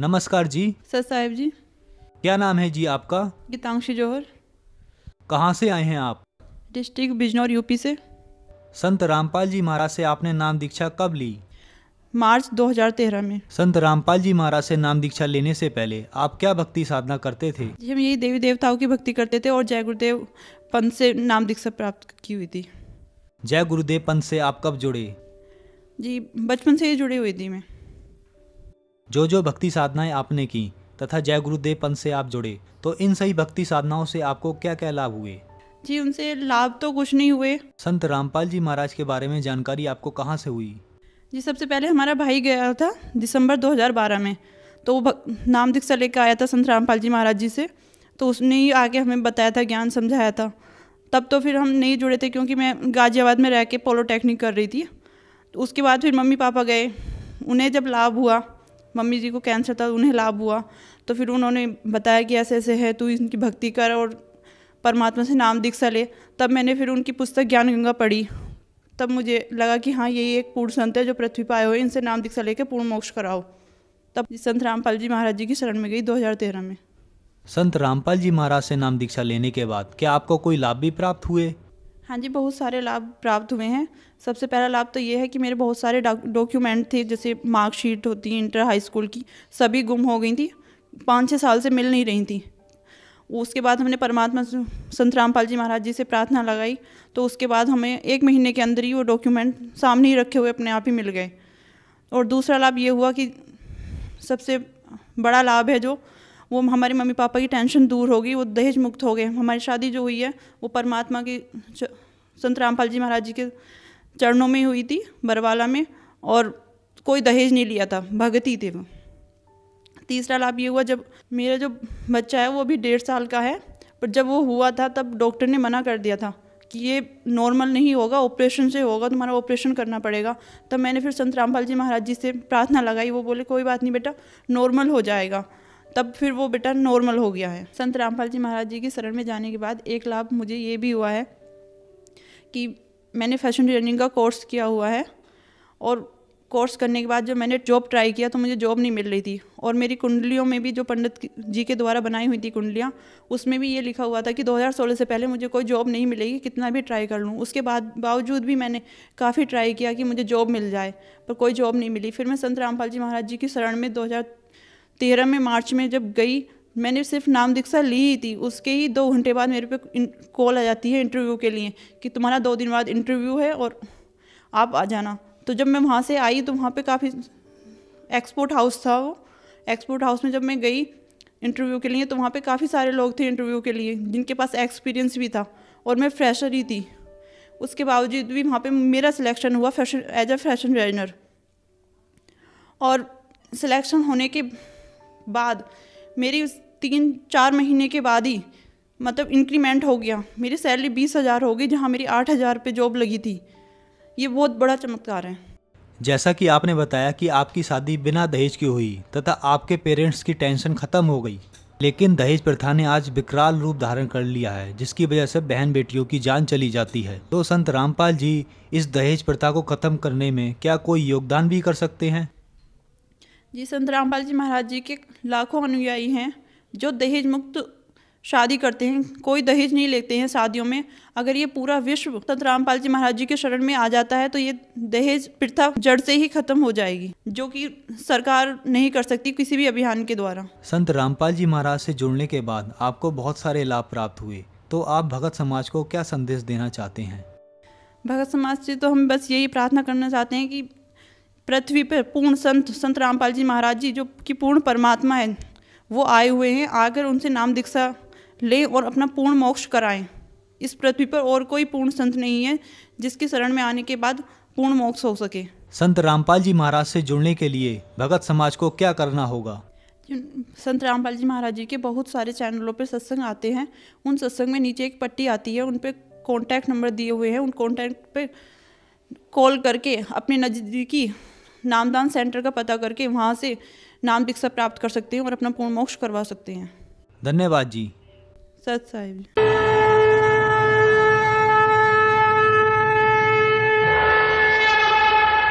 नमस्कार जी सर साहेब जी क्या नाम है जी आपका गीतांशी जौहर कहाँ से आए हैं आप डिस्ट्रिक्ट बिजनौर यूपी से संत रामपाल जी महाराज से आपने नाम दीक्षा कब ली मार्च 2013 में संत रामपाल जी महाराज से नाम दीक्षा लेने से पहले आप क्या भक्ति साधना करते थे जी हम यही देवी देवताओं की भक्ति करते थे और जय गुरुदेव पंथ से नाम दीक्षा प्राप्त की हुई थी जय गुरुदेव पंथ से आप कब जुड़े जी बचपन से ही जुड़ी हुई थी मैं जो जो भक्ति साधनाएं आपने की तथा जय गुरुदेव पंथ से आप जुड़े तो इन सही भक्ति साधनाओं से आपको क्या क्या लाभ हुए जी उनसे लाभ तो कुछ नहीं हुए संत रामपाल जी महाराज के बारे में जानकारी आपको कहाँ से हुई जी सबसे पहले हमारा भाई गया था दिसंबर 2012 में तो वो नाम दीक्षा लेकर आया था संत रामपाल जी महाराज जी से तो उसने ही आके हमें बताया था ज्ञान समझाया था तब तो फिर हम नहीं जुड़े थे क्योंकि मैं गाजियाबाद में रह के पोलोटेक्निक कर रही थी तो उसके बाद फिर मम्मी पापा गए उन्हें जब लाभ हुआ मम्मी जी को कैंसर था उन्हें लाभ हुआ तो फिर उन्होंने बताया कि ऐसे ऐसे है तू इनकी भक्ति कर और परमात्मा से नाम दीक्षा ले तब मैंने फिर उनकी पुस्तक ज्ञान गंगा पढ़ी तब मुझे लगा कि हाँ यही एक पूर्ण संत है जो पृथ्वी पर आए हुए इनसे नाम दीक्षा लेकर पूर्ण मोक्ष कराओ तब संत रामपाल जी महाराज जी की शरण में गई 2013 में संत रामपाल जी महाराज से नाम दीक्षा लेने के बाद क्या आपको कोई लाभ भी प्राप्त हुए हाँ जी बहुत सारे लाभ प्राप्त हुए हैं सबसे पहला लाभ तो ये है कि मेरे बहुत सारे डॉक्यूमेंट थे जैसे मार्कशीट होती है इंटर हाई स्कूल की सभी गुम हो गई थी पाँच छः साल से मिल नहीं रही थी उसके बाद हमने परमात्मा संत रामपाल जी महाराज जी से प्रार्थना लगाई तो उसके बाद हमें एक महीने के अंदर ही वो डॉक्यूमेंट सामने ही रखे हुए अपने आप ही मिल गए और दूसरा लाभ ये हुआ कि सबसे बड़ा लाभ है जो वो हमारे मम्मी पापा की टेंशन दूर होगी वो दहेज मुक्त हो गए हमारी शादी जो हुई है वो परमात्मा की संत रामपाल जी महाराज जी के चरणों में हुई थी बरवाला में और कोई दहेज नहीं लिया था भगती थे वो तीसरा लाभ ये हुआ जब मेरा जो बच्चा है वो अभी डेढ़ साल का है पर जब वो हुआ था तब डॉक्टर ने मना कर दिया था कि ये नॉर्मल नहीं होगा ऑपरेशन से होगा तुम्हारा ऑपरेशन करना पड़ेगा तब मैंने फिर संत रामपाल जी महाराज जी से प्रार्थना लगाई वो बोले कोई बात नहीं बेटा नॉर्मल हो जाएगा तब फिर वो बेटा नॉर्मल हो गया है संत रामपाल जी महाराज जी की शरण में जाने के बाद एक लाभ मुझे ये भी हुआ है कि मैंने फैशन डिजाइनिंग का कोर्स किया हुआ है और कोर्स करने के बाद जब मैंने जॉब ट्राई किया तो मुझे जॉब नहीं मिल रही थी और मेरी कुंडलियों में भी जो पंडित जी के द्वारा बनाई हुई थी कुंडलियाँ उसमें भी ये लिखा हुआ था कि 2016 से पहले मुझे कोई जॉब नहीं मिलेगी कितना भी ट्राई कर लूँ उसके बाद बावजूद भी मैंने काफ़ी ट्राई किया कि मुझे जॉब मिल जाए पर कोई जॉब नहीं मिली फिर मैं संत रामपाल जी महाराज जी की शरण में दो तेरह में मार्च में जब गई मैंने सिर्फ नाम दीक्षा ली ही थी उसके ही दो घंटे बाद मेरे पे कॉल आ जाती है इंटरव्यू के लिए कि तुम्हारा दो दिन बाद इंटरव्यू है और आप आ जाना तो जब मैं वहाँ से आई तो वहाँ पे काफ़ी एक्सपोर्ट हाउस था वो एक्सपोर्ट हाउस में जब मैं गई इंटरव्यू के लिए तो वहाँ पे काफ़ी सारे लोग थे इंटरव्यू के लिए जिनके पास एक्सपीरियंस भी था और मैं फ्रेशर ही थी उसके बावजूद भी वहाँ पे मेरा सिलेक्शन हुआ fashion as a fashion designer और सिलेक्शन होने के बाद मेरी उस तीन चार महीने के बाद ही मतलब इंक्रीमेंट हो गया मेरी सैलरी बीस हज़ार हो गई जहाँ मेरी आठ हज़ार पे जॉब लगी थी ये बहुत बड़ा चमत्कार है जैसा कि आपने बताया कि आपकी शादी बिना दहेज की हुई तथा आपके पेरेंट्स की टेंशन ख़त्म हो गई लेकिन दहेज प्रथा ने आज विकराल रूप धारण कर लिया है जिसकी वजह से बहन बेटियों की जान चली जाती है तो संत रामपाल जी इस दहेज प्रथा को ख़त्म करने में क्या कोई योगदान भी कर सकते हैं जी संत रामपाल जी महाराज जी के लाखों अनुयायी हैं जो दहेज मुक्त शादी करते हैं कोई दहेज नहीं लेते हैं शादियों में अगर ये पूरा विश्व संत रामपाल जी महाराज जी के शरण में आ जाता है तो ये दहेज प्रथा जड़ से ही खत्म हो जाएगी जो कि सरकार नहीं कर सकती किसी भी अभियान के द्वारा संत रामपाल जी महाराज से जुड़ने के बाद आपको बहुत सारे लाभ प्राप्त हुए तो आप भगत समाज को क्या संदेश देना चाहते हैं भगत समाज से तो हम बस यही प्रार्थना करना चाहते हैं कि पृथ्वी पर पूर्ण संत संत रामपाल जी महाराज जी जो कि पूर्ण परमात्मा है वो आए हुए हैं आकर उनसे नाम दीक्षा लें और अपना पूर्ण मोक्ष कराएं इस पृथ्वी पर और कोई पूर्ण संत नहीं है जिसके शरण में आने के बाद पूर्ण मोक्ष हो सके संत रामपाल जी महाराज से जुड़ने के लिए भगत समाज को क्या करना होगा संत रामपाल जी महाराज जी के बहुत सारे चैनलों पर सत्संग आते हैं उन सत्संग में नीचे एक पट्टी आती है उन पर कॉन्टैक्ट नंबर दिए हुए हैं उन कॉन्टैक्ट पर कॉल करके अपने नज़दीकी नामदान सेंटर का पता करके वहाँ से नाम दीक्षा प्राप्त कर सकते हैं और अपना पूर्ण मोक्ष करवा सकते हैं धन्यवाद जी सत साहिब